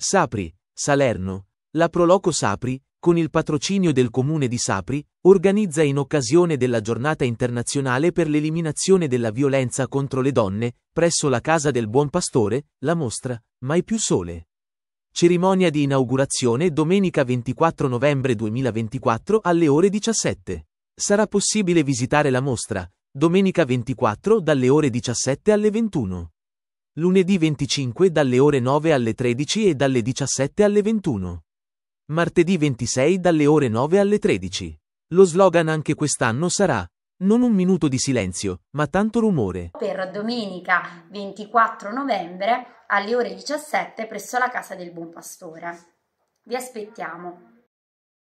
Sapri, Salerno, la Proloco Sapri, con il patrocinio del comune di Sapri, organizza in occasione della giornata internazionale per l'eliminazione della violenza contro le donne, presso la Casa del Buon Pastore, la mostra Mai più sole. Cerimonia di inaugurazione domenica 24 novembre 2024 alle ore 17. Sarà possibile visitare la mostra domenica 24 dalle ore 17 alle 21. Lunedì 25 dalle ore 9 alle 13 e dalle 17 alle 21. Martedì 26 dalle ore 9 alle 13. Lo slogan anche quest'anno sarà non un minuto di silenzio, ma tanto rumore. Per domenica 24 novembre alle ore 17 presso la Casa del Buon Pastore. Vi aspettiamo.